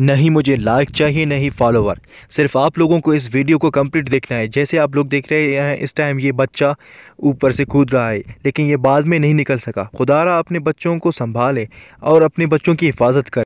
नहीं मुझे लाइक चाहिए नहीं फॉलोवर सिर्फ आप लोगों को इस वीडियो को कंप्लीट देखना है जैसे आप लोग देख रहे हैं इस टाइम ये बच्चा ऊपर से कूद रहा है लेकिन ये बाद में नहीं निकल सका खुदारा अपने बच्चों को संभाले और अपने बच्चों की हिफाजत करें